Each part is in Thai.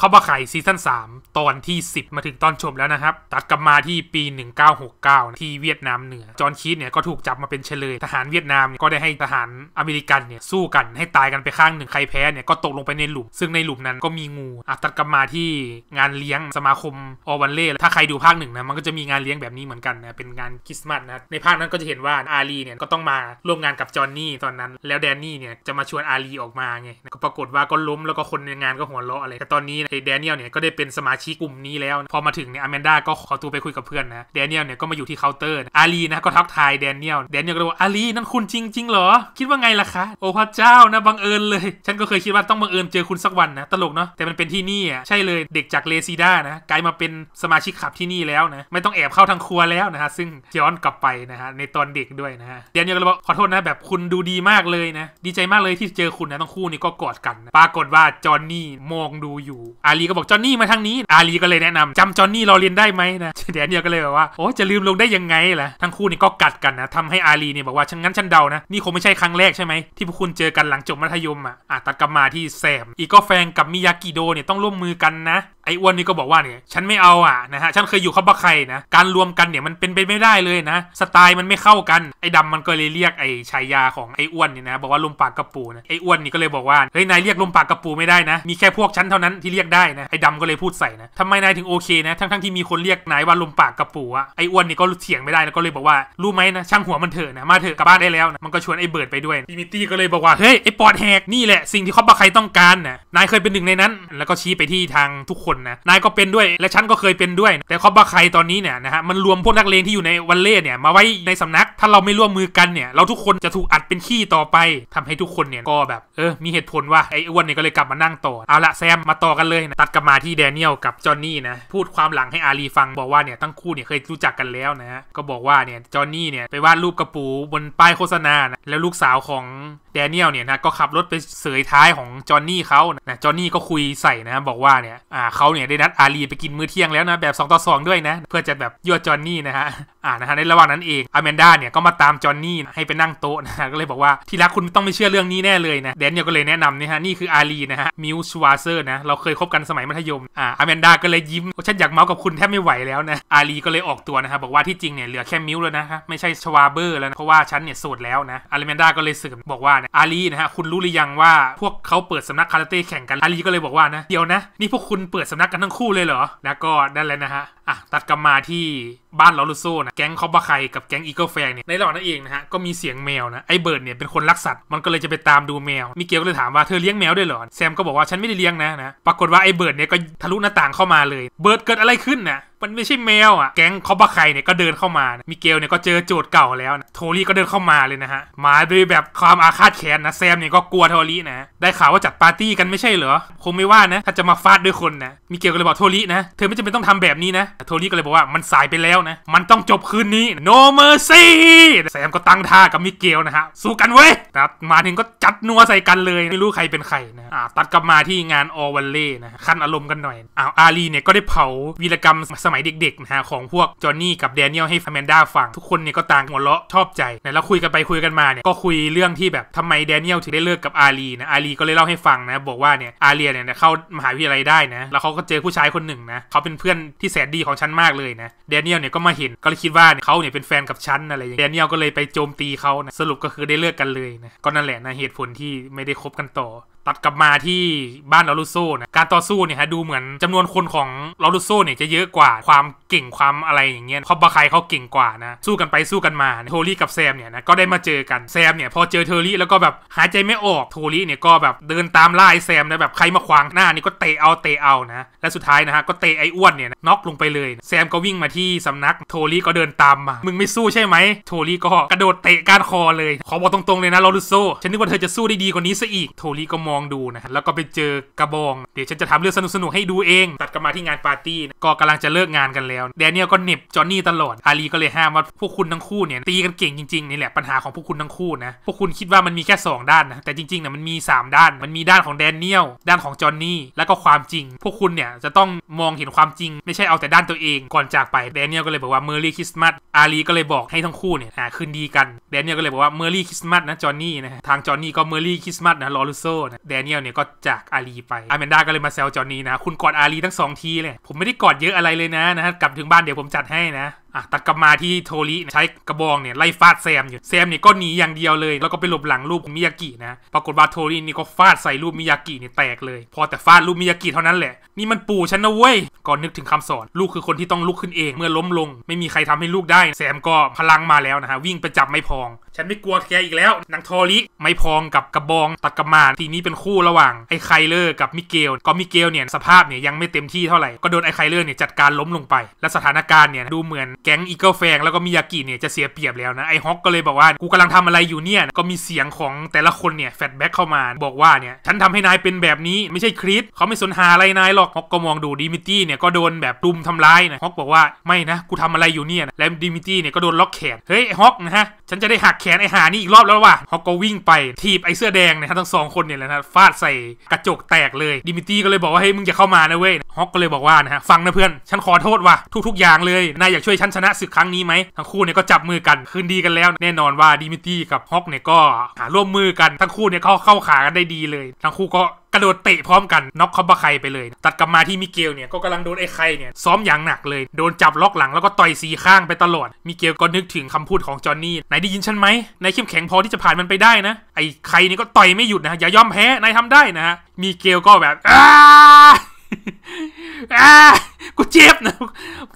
ขาบอกไข่ซีซั่น3ตอนที่ 10 มาถึงตอนจบแล้วนะครับตัดกลับมาที่ปี 1969 ที่เวียดนามเหนือจอห์นคีตเนี่ย ก็ถูกจับมาเป็นเฉลย ทหารเวียดนามก็ได้ให้ทหารอเมริกันเนี่ยสู้กันให้ตายกันไปข้างหนึ่งใครแพ้เนี่ย ก็ตกลงไปในหลุม ซึ่งในหลุมนั้นก็มีงู อ่ะตัดกลับมาที่งานเลี้ยงสมาคมออวันเล่ถ้าใครดูภาคหนึ่งนะมันก็จะมีงานเลี้ยงแบบนี้เหมือนกันนะเป็นงานคริสต์มาสนะในภาคนั้นก็จะเห็นว่าอารีเนี่ยก็ต้องมาร่วมงานกับจอห์นนี่ตอนนั้นแล้วแดนนี่เนี่ยจะมาชวนอารีออกมาไงก็ปรากฏว่าก็ล้มแล้วก็คนในงานก็หัวเราะอะไรแต่ตอนนี้ี้ไอ้แดเนียลเนี่ยก็ได้เป็นสมาชิกกลุ่มนี้แล้ว พอมาถึงเนี่ยอแมนดาก็ขอตัวไปคุยกับเพื่อนนะแดเนียลเนี่ยก็มาอยู่ที่เคาน์เตอร์อาลีนะก็ทักทายแดเนียลแดเนียลก็บอกอาลีนั่นคุณจริงจริงเหรอ คิดว่าไงล่ะคะ โอ้พระเจ้านะบังเอิญเลย ฉันก็เคยคิดว่าต้องบังเอิญเจอคุณสักวันนะ ตลกเนาะแต่มันเป็นที่นี่อ่ะใช่เลยเด็กจากเลซิด้านะกลายมาเป็นสมาชิกขับที่นี่แล้วนะไม่ต้องแอบเข้าทางครัวแล้วนะฮะซึ่งย้อนกลับไปนะฮะในตอนเด็กด้วยนะฮะแดเนียลก็บอกขอโทษนะแบบคุณดูดีมากเลยนะ ดีใจมากเลยที่เจอคุณนะทั้งคู่นี่ก็กอดกัน ปรากฏว่าจอนนี่มองดูอยู่อาลีก็บอกจอนนี่มาทางนี้ อาลีก็เลยแนะนำจำจอนนี่รอเรียนได้ไหมนะเดนเนียลก็เลยแบบว่าโอ้จะลืมลงได้ยังไงล่ะ ทั้งคู่นี่ก็กัดกันนะทำให้อาลีเนี่ยบอกว่าฉันงั้นฉันเดานะนี่คงไม่ใช่ครั้งแรกใช่ไหมที่พวกคุณเจอกันหลังจบมัธยมอ่ะอ่ะตัดกลับมาที่แซม อีกก็แฟงกับมิยากิโดเนี่ยต้องร่วมมือกันนะไอ้อ้วนนี่ก็บอกว่าเนี่ยฉันไม่เอาอ่ะนะฮะฉันเคยอยู่ขาบะไคนะการรวมกันเนี่ยมันเป็นไปไม่ได้เลยนะ สไตล์มันไม่เข้ากันไอ้ดำมันก็เลยเรียกไอ้ชายาของไอ้อ้วนเนี่ยนะบอกว่าลมปากกระปูนะไอ้อ้วนนี่ก็เลยบอกว่าเฮ้ยนายเรียกลมปากกระปูไม่ได้นะมีแค่พวกฉันเท่านั้นที่เรียกได้นะไอ้ดำก็เลยพูดใส่นะทำไมนายถึงโอเคนะทั้งๆที่มีคนเรียกนายว่าลมปากกระปูอะไอ้อ้วนนี่ก็เถียงไม่ได้แล้วก็เลยบอกว่ารู้ไหมนะช่างหัวมันเถอะนะมาเถอะกลับบ้านได้แล้วนะมันก็ชวนไอ้เบิร์ดไปด้วยดิมิตี้ก็เลยบอกว่าเฮ้ยไอ้ปอดแหกนี่แหละสิ่งที่ขาบะไคต้องการนะนายเคยเป็นหนึ่งในนั้น แล้วก็ชี้ไปที่ทางทุกคนนะนายก็เป็นด้วยและฉันก็เคยเป็นด้วย แต่คอบบาไคตอนนี้เนี่ยนะฮะมันรวมพวกนักเลงที่อยู่ในวันเล่เนี่ยมาไว้ในสำนักถ้าเราไม่ร่วมมือกันเนี่ยเราทุกคนจะถูกอัดเป็นขี้ต่อไปทำให้ทุกคนเนี่ยก็แบบเออมีเหตุผลว่าไอ้อ้วนเนี่ยก็เลยกลับมานั่งต่อเอาละแซมมาต่อกันเลยนะตัดกลับมาที่แดเนียลกับ จอห์นนี่นะพูดความหลังให้อารีฟังบอกว่าเนี่ยทั้งคู่เนี่ยเคยรู้จักกันแล้วนะฮะก็บอกว่าเนี่ยจอห์นนี่เนี่ยไปวาดรูปกระปูบนป้ายโฆษณานะแล้วลูกสาวของแดเนียลเนี่ยนะก็ขับรถไปเสยท้ายของจอนนี่เขานะจอนนี่ก็คุยใส่นะบอกว่าเนี่ยอ่าเขาเขาเนี่ยได้นัดอาลีไปกินมื้อเที่ยงแล้วนะแบบ2ต่อ2ด้วยนะเพื่อจะแบบยั่วจอนนี่นะฮะอ่านะฮะในระหว่างนั้นเองอแมนด้าเนี่ยก็มาตามจอนนี่ให้ไปนั่งโต๊ะนะก็เลยบอกว่าที่รักคุณต้องไม่เชื่อเรื่องนี้แน่เลยนะแดนเนี่ยก็เลยแนะนำนี่ฮะนี่คืออาลีนะฮะมิวชวาเซอร์นะเราเคยคบกันสมัยมัธยมอ่าอแมนด้าก็เลยยิ้มฉันอยากเมาส์กับคุณแทบไม่ไหวแล้วนะอาลีก็เลยออกตัวนะฮะบอกว่าที่จริงเนี่ยเหลือแค่มิวแล้วนะฮะไม่ใช่ชวาเบอร์แล้วนะเพราะว่าฉันเนี่ยโสดแล้วนะอาร์เมนด้าก็เลยเสริมบอกว่านะอาลีนะฮะคุณรู้หรือยังว่าพวกเขาเปิดสำนักคาราเต้แข่งกันอาลีก็เลยบอกว่านะเดี๋ยวนะนี่พวกคุณเปิดสสำนักกันทั้งคู่เลยเหรอ แล้วก็นั่นแหละนะฮะ อ่ะ ตัดกลับมาที่บ้านลอรุโซนะแก๊งคอบาไคกับแก๊งอีเกิลแฟงเนี่ยในระหว่างนั้นเองนะฮะก็มีเสียงแมวนะไอ้เบิร์ดเนี่ยเป็นคนรักสัตว์มันก็เลยจะไปตามดูแมวมิเกลก็เลยถามว่าเธอเลี้ยงแมวด้วยเหรอ แซมก็บอกว่าฉันไม่ได้เลี้ยงนะนะ ปรากฏว่าไอ้เบิร์ดเนี่ยก็ทะลุหน้าต่างเข้ามาเลยเบิร์ดเกิดอะไรขึ้นนะมันไม่ใช่แมวอ่ะแก๊งคอบาไคเนี่ยก็เดินเข้ามา มิเกลเนี่ยก็เจอโจทย์เก่าแล้วนะโทลี่ก็เดินเข้ามาเลยนะฮะมาด้วยแบบความอาฆาตแค้นนะแซมเนี่ยก็กลัวโทลี่นะได้ข่าวว่าจัดปาร์ตี้กันไม่ใช่เหรอคงไม่ว่านะถ้าจะมาฟาดด้วยคนนะมีเกลก็เลยบอกโทลี่นะเธอไม่จำเป็นต้องทำแบบนี้นะโทลี่ก็เลยบอกว่ามันสายไปแล้วนะมันต้องจบคืนนี้ no mercy แซมก็ตั้งท่ากับมิเกลนะฮะ สู้กันเว้ยนะมาถึงก็จัดนัวใส่กันเลย ไม่รู้ใครเป็นใครนะอ่าตัดกลับมาที่งานออวันเล่นะคันอารมณ์กันหน่อยอ้าวอารีเนี่ยก็ได้เผาวีรกรรมสมัยเด็กๆนะฮะของพวกจอห์นนี่กับแดเนียลให้ฟาแมนด้าฟัง ทุกคนเนี่ยก็ต่างหัวเราะชอบใจนะแล้วคุยกันไปคุยกันมาเนี่ยก็คุยเรื่องที่แบบทำไมแดเนียลถึงได้เลิกกับอารีนะอารีก็เลยเล่าให้ฟังนะบอกว่าเนี่ยอารีเนี่ยเข้ามหาวิทยาลัยได้นะแล้วเขาก็เจอผู้ชายคนหนึ่งนะเขาเป็นเพื่อนที่แสนดีของฉันมากเลยนะแดเนียลเนี่ยก็มาเห็นก็เลยคิดว่าเเขาเนี่ยเป็นแฟนกับฉันอะไรอย่างเงี้ยแดเนียลก็เลยไปโจมตีเขานะสรุปก็คือได้เลิกกันเลยนะ ก็นั่นแหละนะเหตุผลที่ไม่ได้คบกันต่อตัดกลับมาที่บ้านลอรุโซนะการต่อสู้เนี่ยฮะดูเหมือนจำนวนคนของลอรุโซเนี่ยจะเยอะกว่าความเก่งความอะไรอย่างเงี้ยคอบบาไคเขาเก่งกว่านะสู้กันไปสู้กันมาโทลี่กับแซมเนี่ยนะก็ได้มาเจอกันแซมเนี่ยพอเจอเทอรี่แล้วก็แบบหายใจไม่ออกโทลี่เนี่ยก็แบบเดินตามไล่แซมนะแบบใครมาขวางหน้านี่ก็เตะเอาเตะเอานะและสุดท้ายนะฮะก็เตะไอ้อ้วนเนี่ยน็อกลงไปเลย แซมก็วิ่งมาที่สำนักโทลี่ก็เดินตามมามึงไม่สู้ใช่ไหมโทลี่ก็กระโดดเตะก้านคอเลย ขอบอกตรงๆเลยนะลอรุโซฉันนึกว่าเธอจะสู้ได้ดีกว่านี้ซะอีกโทลี่ก็มอองดูนะแล้วก็ไปเจอกระบอง เดี๋ยวฉันจะทำเรื่องสนุกๆให้ดูเอง ตัดกลับมาที่งานปาร์ตี้ก็กำลังจะเลิกงานกันแล้วแดเนียลก็เน็บจอนนี่ตลอด อารีก็เลยห้ามว่าพวกคุณทั้งคู่เนี่ยตีกันเก่งจริงๆนี่แหละปัญหาของพวกคุณทั้งคู่นะ พวกคุณคิดว่ามันมีแค่ 2 ด้านนะ แต่จริงๆเนี่ยมันมี 3 ด้าน มันมีด้านของแดเนียล ด้านของจอนนี่ แล้วก็ความจริง พวกคุณเนี่ยจะต้องมองเห็นความจริง ไม่ใช่เอาแต่ด้านตัวเอง ก่อนจากไปแดเนียลก็เลยบอกว่าเมอร์รี่คริสต์มาสอารีก็เลยบอกให้ทั้งคู่เนี่ยหาคืนดีกันแดเนียลก็เลยบอกว่าเมอร์รี่คริสต์มาสนะจอนนี่นะทางจอนนี่ก็เมอร์รี่คริสต์มาสนะลอรุโซนะแดเนียลเนี่ยก็จากอาลีไปอาแมนดาก็เลยมาแซวจอนนี่นะ คุณกอดอาลีทั้งสองทีเลย ผมไม่ได้กอดเยอะอะไรเลยนะนะกลับถึงบ้านเดี๋ยวผมจัดให้นะอ่ะตัดกลับมาที่โทริใช้กระบองเนี่ยไล่ฟาดแซมอยู่แซมเนี่ยก็หนีอย่างเดียวเลย แล้วก็ไปหลบหลังรูปมิยากินะปรากฏว่าโทรินี่ก็ฟาดใส่รูปมิยากิเนี่ยแตกเลย พอแต่ฟาดรูปมิยากิเท่านั้นแหละนี่มันปู่ฉันนะเว้ยก่อนนึกถึงคำสอน ลูกคือคนที่ต้องลุกขึ้นเอง เมื่อล้มลง ไม่มีใครทำให้ลูกได้ แซมก็พลังมาแล้วนะฮะวิ่งไปจับไม่พอง ฉันไม่กลัวแกอีกแล้วนางโทริไม่พองกับกระบองตัดกระมาทีนี้เป็นคู่ระหว่างไอ้ไคลเลอร์กับมิเกลก็มิเกลเนี่ยสภาพเนี่ยยังไม่เต็มที่เท่าไหร่ก็โดนไอ้ไคเลอร์เนี่ยจัดการล้มลงไป และสถานการณ์เนี่ยดูเหมือนแก๊งอีเกิลแฟงแล้วก็มิยากิเนี่ยจะเสียเปรียบแล้วนะ ไอฮอกก็เลยบอกว่า กูกำลังทำอะไรอยู่เนี่ย ก็มีเสียงของแต่ละคนเนี่ยแฟดแบ็กเข้ามาบอกว่าเนี่ยฉันทำให้นายเป็นแบบนี้ไม่ใช่คริสเขาไม่สนหาอะไรนายหรอกฮอกก็มองดูดิมิตี้เนี่ย ก็โดนแบบรุมทำร้ายนะฮอกบอกว่าไม่นะ กูทำอะไรอยู่เนี่ย แล้วดิมิตี้เนี่ยก็โดนล็อกแขนเฮ้ยไอฮอกนะฮะฉันจะได้หักแขนไอหานี่อีกรอบแล้วว่ะฮอกก็วิ่งไปทีบไอเสื้อแดงนะฮะทั้งสองคนเนี่ยแหละนะฟาดใส่กระจกแตกเลยดิมิตี้ก็เลยบอกว่าเฮ้ยมึงอย่าเข้ามานะเว้ยฮอกก็เลยบอกว่านะฮะฟังนะเพื่อนฉันขอโทษว่ะทุกๆ อย่างเลยนายอยากช่วยฉันชนะศึกครั้งนี้ไหมทั้งคู่เนี่ยก็จับมือกันคืนดีกันแล้ว แน่นอนว่าดิมิตี้กับฮอกเนี่ยก็หาร่วมมือกันทั้งคู่เนี่ยเข้าเข้าขากันได้ดีเลย ทั้งคู่ก็กระโดดเตะพร้อมกัน น็อกคอบะไคไปเลย ตัดกลับมาที่มิเกลเนี่ยก็กำลังโดนไอ้ไคเนี่ยซ้อมอย่างหนักเลย โดนจับล็อกหลัง แล้วก็ต่อยสีข้างไปตลอดมิเกลก็นึกถึงคำพูดของจอห์นนี่นายได้ยินฉันไหมนายเข้มแข็งพอที่จะผ่านมันไปได้นะ ไอ้ไคนี่ก็ต่อยไม่หยุดนะอย่ายอมแพ้นายทำได้นะมิเกลก็แบบอ้าอ้ากูเจ็บนะ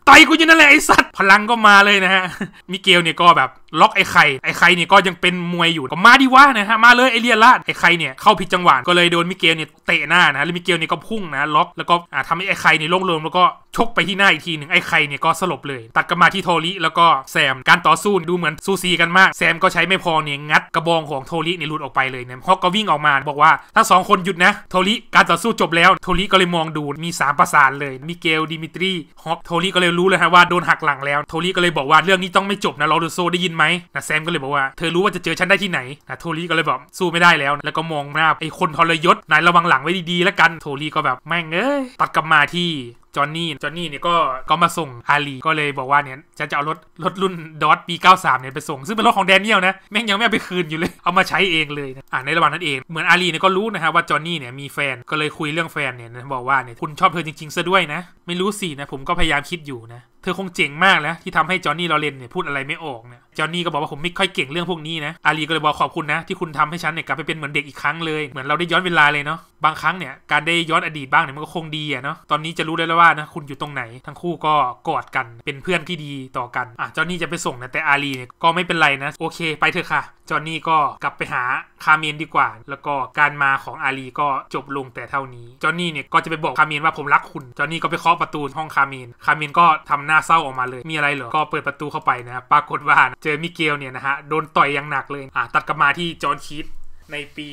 ต่อยกูอยู่นั่นแหละไอ้สัตว์พลังก็มาเลยนะฮะมิเกลเนี่ยก็แบบล็อกไอ้ไข่ไอ้ไข่เนี่ยก็ยังเป็นมวยอยู่ก็มาดิว่านะฮะมาเลยไอเลียลาดไอ้ไข่เนี่ยเข้าผิดจังหวะก็เลยโดนมิเกลเนี่ยเตะหน้านะแล้วมิเกลเนี่ยก็พุ่งนะล็อกแล้วก็ทำให้ไอ้ไข่เนี่ยล้มลงแล้วก็ชกไปที่หน้าอีกทีหนึ่งไอ้ไข่เนี่ยก็สลบเลย ตัดกันมาที่โทริแล้วก็แซมการต่อสู้ดูเหมือนซูซีกันมากแซมก็ใช้ไม่พอเนี่ยงัดกระบองของโทริเนี่ยหลุดออกไปเลยเนี่ยฮอกก็วิ่งออกมาบอกว่าถ้าสองคนหยุดนะโทริการต่อสู้จบแล้วโทริก็เลยมองดูมีมประสานเลยมิเกลดิมิทรีฮอกโทริก็เลยรู้เลยฮะว่าโดนหักหลังแล้ว โทรี่ก็เลยบอกว่าเรื่องนี้ต้องไม่จบนะลอรูโซได้ยินไหมนะแซมก็เลยบอกว่าเธอรู้ว่าจะเจอฉันได้ที่ไหนนะโทรี่ก็เลยบอกสู้ไม่ได้แล้ว แล้วก็มองหน้าไอ้คนทรยศนายระวังหลังไว้ดีๆแล้วกันโทรี่ก็แบบแม่งเอ้ยตัดกลับมาที่จอนนี่ จอนนี่เนี่ยก็ก็มาส่งอาลี ก็เลยบอกว่าเนี่ยจะจะเอารถรถรุ่นดอทปี 93เนี่ยไปส่ง ซึ่งเป็นรถของแดเนียลนะ แม่งยังไม่เอาไปคืนอยู่เลย เอามาใช้เองเลยนะอ่ะในระหว่างนั้นเอง เหมือนอาลีเนี่ยก็รู้นะฮะว่าจอนนี่เนี่ยมีแฟน ก็เลยคุยเรื่องแฟนเนี่ยบอกว่าเนี่ยคุณชอบเธอจริงๆซะด้วยนะ ไม่รู้สินะผมก็พยายามคิดอยู่นะ เธอคงเจ๋งมากแล้วที่ทำให้จอนนี่ลอเรนเนี่ยพูดอะไรไม่ออกเนี่ย จอนนี่ก็บอกว่าผมไม่ค่อยเก่งเรื่องพวกนี้นะ อาลีก็เลยบอกขอบคุณนะที่คุณทำให้ฉันเนี่ยกลับไปเป็นเหมือนเด็กอีกครั้งเลยเหมือนเราได้ย้อนเวลาเลยเนาะบางครั้งเนี่ยการได้ย้อนอดีตบ้างเนี่ยมันก็คงดีอะเนาะตอนนี้จะรู้ได้แล้วว่านะคุณอยู่ตรงไหน ทั้งคู่ก็กอดกันเป็นเพื่อนที่ดีต่อกันอ่ะจอนนี่จะไปส่งนะแต่อารีเนี่ยก็ไม่เป็นไรนะ โอเคไปเถอะค่ะ จอนนี่ก็กลับไปหาคาเมนดีกว่า แล้วก็การมาของอารีก็จบลงแต่เท่านี้จอนนี่เนี่ยก็จะไปบอกคาเมนว่าผมรักคุณ จอนนี่ก็ไปเคาะประตูห้องคาเมนคาเมนก็ทำหน้าเศร้าออกมาเลยมีอะไรเหรอก็เปิดประตูเข้าไปนะปรากฏว่าเจอมิเกลเนี่ยนะฮะโดนต่อยอย่างหนักเลยอ่ะตัดกลับมาที่จอนคิดในปี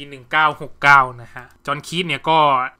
1969 นะฮะ จอห์นคีตเนี่ยก็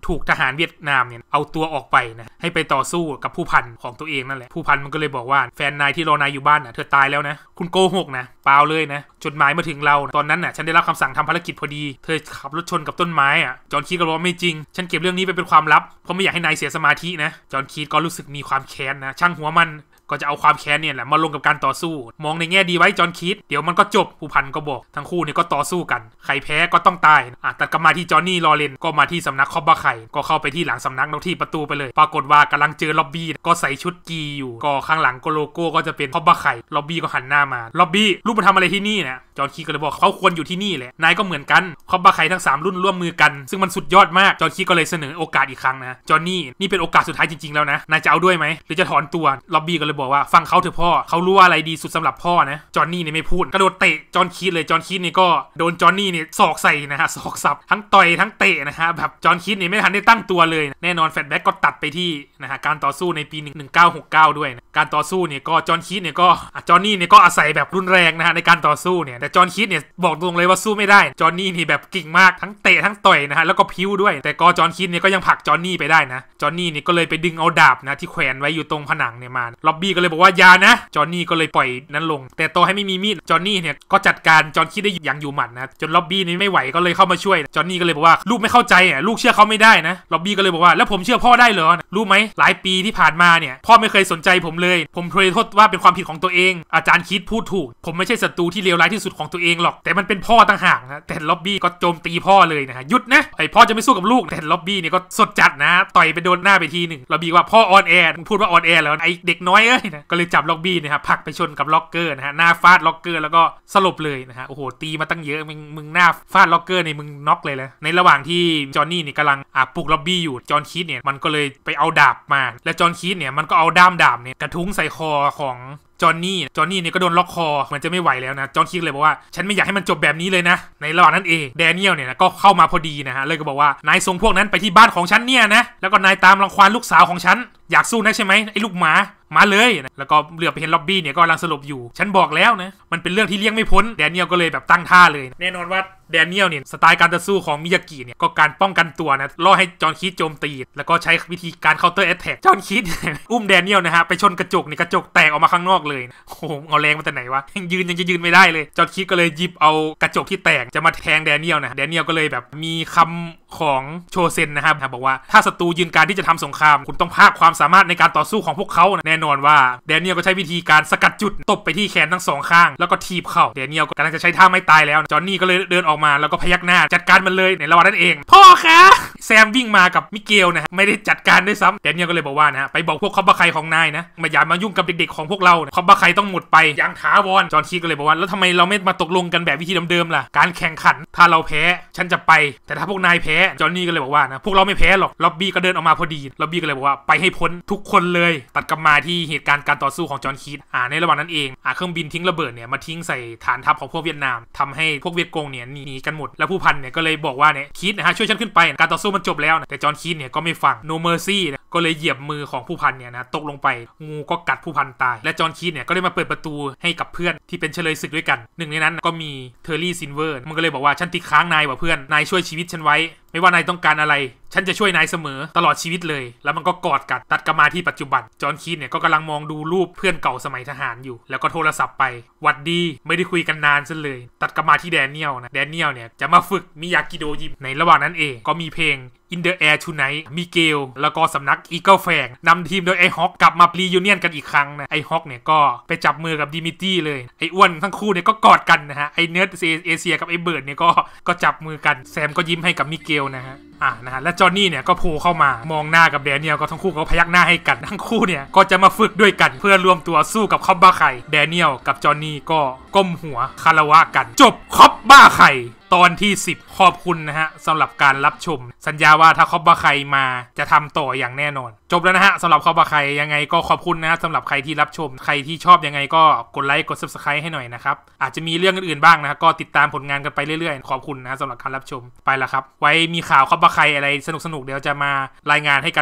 ถูกทหารเวียดนามเนี่ย เอาตัวออกไปนะ ให้ไปต่อสู้กับผู้พันของตัวเองนั่นแหละ ผู้พันมันก็เลยบอกว่าแฟนนายที่รอนายอยู่บ้านนะ่ะเธอตายแล้วนะ คุณโกหกนะเปล่าเลยนะจดหมายมาถึงเรานะตอนนั้นนะ่ะฉันได้รับคำสั่งทำภารกิจพอดี เธอขับรถชนกับต้นไม้อะ่ะ จอห์นคีตก็บอกไม่จริง ฉันเก็บเรื่องนี้ไปเป็นความลับ เพราะไม่อยากให้นายเสียสมาธินะ จอห์นคีตก็รู้สึกมีความแค้นนะ ช่างหัวมันก็จะเอาความแค้นเนี่ยแหละมาลงกับการต่อสู้ มองในแง่ดีไว้จอนคิด เดี๋ยวมันก็จบผู้พันก็บอก ทั้งคู่เนี่ยก็ต่อสู้กันใครแพ้ก็ต้องตายอ่ะ ตัดกลับมาที่จอนนี่ลอเรนก็มาที่สำนักคอบบาไข่ ก็เข้าไปที่หลังสำนักแล้วที่ประตูไปเลย ปรากฏว่ากำลังเจอล็อบบี้ก็ใส่ชุดกีอยู่ก็ข้างหลังก็โลโก้ก็จะเป็นคอบบาไข่ล็อบบี้ก็หันหน้ามาล็อบบี้ลูกมาทำอะไรที่นี่นะจอนคีก็เลยบอกเขาควรอยู่ที่นี่แหละนายก็เหมือนกันคอบบาไข่ทั้ง 3 รุ่นร่วมมือกัน ซึ่งมันสุดยอดมากจอนคดก็เลยเสนอ โอกาสอีกครั้งนะจอนนี่นี่เป็นโอกาสสุดท้ายจริงๆแล้วนะนายจะเอาด้วยไหมหรือจะถอนตัวล็อบบี้ก็เลยยบอกว่าฟังเขาเถอะพ่อเขารู้ว่าอะไรดีสุดสำหรับพ่อนะจอนนี่เนี่ยไม่พูดกระโดดเตะจอนคิดเลยจอนคิดเนี่ยก็โดนจอนนี่เนี่ยสอกใส่นะฮะสอกสับทั้งต่อยทั้งเตะนะฮะแบบจอนคิดเนี่ยไม่ทันได้ตั้งตัวเลยแน่นอนแฟลแบ็กก็ตัดไปที่นะฮะการต่อสู้ในปี 1969 ด้วยนะการต่อสู้เนี่ยก็จอนคิดเนี่ยก็จอนนี่เนี่ยก็อาศัยแบบรุนแรงนะฮะในการต่อสู้เนี่ยแต่จอนคิดเนี่ยบอกตรงเลยว่าสู้ไม่ได้จอนนี่นี่แบบกิ่งมากทั้งเตะทั้งต่อยนะฮะแล้วก็พิ้วด้วย แต่ก็จอนคิดเนี่ยก็ยังผลักจอนนี่ไปได้นะจอนนี่เนี่ยก็เลยไปดึงเอาดาบนะที่แขวนไว้อยู่ตรงผนังเนี่ยมาล็อบบี้ก็เลยบอกว่ายานะจอนนี่ก็เลยปล่อยนั้นลง แต่ต่อให้ไม่มีมีดจอนนี่เนี่ย ก็จัดการ จอนคิดได้อย่างอยู่หมัดนะ จนล็อบบี้นี้ไม่ไหวก็เลยเข้ามาช่วย จอนนี่ก็เลยบอกว่าลูกไม่เข้าใจอ่ะลูกเชื่อเขาไม่ได้นะล็อบบี้ก็เลยบอกว่าแล้วผมเชื่อพ่อได้เหรอ รู้ไหมหลายปีที่ผ่านมาเนี่ย พ่อไม่เคยสนใจผมเลย ผมเคยโทษว่าเป็นความผิดของตัวเองอาจารย์คิดพูดถูกผมไม่ใช่ศัตรูที่เลวร้ายที่สุดของตัวเองหรอก แต่มันเป็นพ่อต่างหากนะแต่ล็อบบี้ก็โจมตีพ่อเลยนะฮะหยุดนะไอพ่อจะไม่สู้กับลูกแต่ล็อบบี้เนี่ยก็สดจัดนะต่อยไปโดนหน้าไปทีหนึ่งล็อบบี้ว่าพ่อออนแอร์พูดว่าออนแอร์แล้วไอเด็กน้อยเยนะก็เลยจับล็อกบี้นะครับผักไปชนกับล็อกเกอร์นะฮะหน้าฟาดล็อกเกอร์แล้วก็สลบเลยนะฮะโอ้โหตีมาตั้งเยอะมึงมึงหน้าฟาดล็อกเกอร์ในมึงน็อกเลยแหละในระหว่างที่จอห์นนี่เนี่ยกำลังอ่ะปลุกล็อบบี้อยู่จอห์นคีดเนี่ยมันก็เลยไปเอาดาบมา และจอห์นคีดเนี่ยมันก็เอาด้ามดาบเนี่ยกระทุ้งใส่คอของจอห์นนี่จอห์นนี่เนี่ยก็โดนล็อกคอเหมือนจะไม่ไหวแล้วนะจอห์นคิดเลยบอกว่าฉันไม่อยากให้มันจบแบบนี้เลยนะ ในระหว่างนั้นเองแดเนียลเนี่ยนะก็เข้ามาพอดีนะฮะเลยก็บอกว่านายส่งพวกนั้นไปที่บ้านของฉันเนี่ยนะแล้วก็นายตามรังควานลูกสาวของฉันอยากสู้นะใช่ไหมไอ้ลูกหมามาเลยนะแล้วก็เหลือไปเห็นล็อบบี้เนี่ยก็กำลังสลบอยู่ ฉันบอกแล้วนะมันเป็นเรื่องที่เลี่ยงไม่พ้นแดเนียลก็เลยแบบตั้งท่าเลย แน่นอนว่าแดเนียลเนี่ยสไตล์การต่อสู้ของมิยากิเนี่ยก็การป้องกันตัวนะล่อให้จอห์นคีตโจมตี แล้วก็ใช้วิธีการเคาน์เตอร์แอตแทกจอห์นคีตอุ้มแดเนียลนะฮะไปชนกระจกเนี่ยกระจกแตกออกมาข้างนอกเลยโอ้โหเอาแรงมาแต่ไหนวะยังยืนยังจะยืนไม่ได้เลย จอห์นคีตก็เลยหยิบเอากระจกที่แตกจะมาแทงแดเนียลนะแดเนียลก็เลยแบบมีคำของโชเซนนะครับบอกว่าถ้าศัตรูยืนการที่จะทำสงคราม คุณต้องภาคความสามารถในการต่อสู้ของพวกเขา แน่นอนว่าแดเนียลก็ใช้วิธีการสกัดจุด ตบไปที่แขนทั้งสองข้าง แล้วก็ทีบเข่าแดเนียลกำลังจะใช้ท่าไม่ตายแล้ว จอนนี่ก็เลยเดินออกมา แล้วก็พยักหน้าจัดการมันเลยในระหว่างนั้นเองพ่อคะ แซมวิ่งมากับมิเกลนะไม่ได้จัดการด้วยซ้ำแดเนียลก็เลยบอกว่านะไปบอกพวกคอบาไคของนายนะมาอย่ามายุ่งกับเด็กๆของพวกเราคอบาไคต้องหมดไปอย่างถาวรจอนคีก็เลยบอกว่าแล้วทำไมเราไม่มาตกลงกันแบบวิธีเดิมๆล่ะการแข่งขันถ้าเราแพ้ฉันจะไป แต่ถ้าพวกนายแจอนนี่ก็เลยบอกว่านะพวกเราไม่แพ้หรอก ล็อบบี้ก็เดินออกมาพอดี ล็อบบี้ก็เลยบอกว่าไปให้พ้นทุกคนเลยตัดกลับมาที่เหตุการณ์การต่อสู้ของจอนคิด อ่าในระหว่างนั้นเองอ่าเครื่องบินทิ้งระเบิดเนี่ยมาทิ้งใส่ฐานทัพของพวกเวียดนามทำให้พวกเวียดกงเนี่ยหนีกันหมด แล้วผู้พันเนี่ยก็เลยบอกว่าเนี่ยคิดนะฮะช่วยฉันขึ้นไป การต่อสู้มันจบแล้วนะแต่จอนคิดเนี่ยก็ไม่ฟัง no mercy ก็เลยเหยียบมือของผู้พันเนี่ยนะตกลงไปงูก็กัดผู้พันตาย และจอนคิดเนี่ยก็ได้มาเปิดประตูให้กับเพื่อนที่เป็นเฉลยศึกด้วยกัน หนึ่งในนั้นก็มีเทอร์รี่ซินเวอร์มันก็เลยบอกว่า ฉันติดค้างนายว่ะเพื่อน นายช่วยชีวิตฉันไว้ ไม่ว่านายต้องการอะไรฉันจะช่วยนายเสมอตลอดชีวิตเลย แล้วมันก็กอดกันตัดกลับมาที่ปัจจุบันจอห์นคีนเนี่ยก็กำลังมองดูรูปเพื่อนเก่าสมัยทหารอยู่ แล้วก็โทรศัพท์ไป หวัดดีไม่ได้คุยกันนานซะเลย ตัดกลับมาที่แดเนียลนะแดเนียลเนี่ยจะมาฝึกมิยากิโดยิมในระหว่างนั้นเองก็มีเพลงอินเดอร์แอร์ชูไนมิเกล แล้วก็สำนักอีเกิลแฟงนำทีมโดยไอฮอกกลับมาปรียูเนียนกันอีกครั้งนะ ไอฮอกเนี่ยก็ไปจับมือกับดิมิตี้เลย ไออ้วนทั้งคู่เนี่ยก็กอดกันนะฮะ ไอเนิร์ดเอเชียกับไอเบิร์ดเนี่ยก็ก็จับมือกัน แซมก็ยิ้มให้กับมิเกลนะฮะ อ่านะฮะ และจอห์นนี่เนี่ยก็โผล่เข้ามา มองหน้ากับแดเนียลก็ทั้งคู่ก็พยักหน้าให้กัน ทั้งคู่เนี่ยก็จะมาฝึกด้วยกันเพื่อรวมตัวสู้กับคอบบ้าไข่แดเนียลกับจอห์นนี่ก็ก้มหัวคารวะกันจบคอบบ้าไข่ตอนที่ 10 ขอบคุณนะฮะสำหรับการรับชม สัญญาว่าถ้าคอบบาใครมาจะทำต่ออย่างแน่นอนจบแล้วนะฮะสำหรับคอบบาใครยังไงก็ขอบคุณนะฮะสำหรับใครที่รับชม ใครที่ชอบยังไงก็กดไลค์กด subscribe ให้หน่อยนะครับอาจจะมีเรื่องอื่นๆบ้างนะก็ติดตามผลงานกันไปเรื่อยๆ ขอบคุณนะสำหรับการรับชมไปละครับ ไว้มีข่าวคอบบาใครอะไรสนุกๆเดี๋ยวจะมา รายงานให้กัน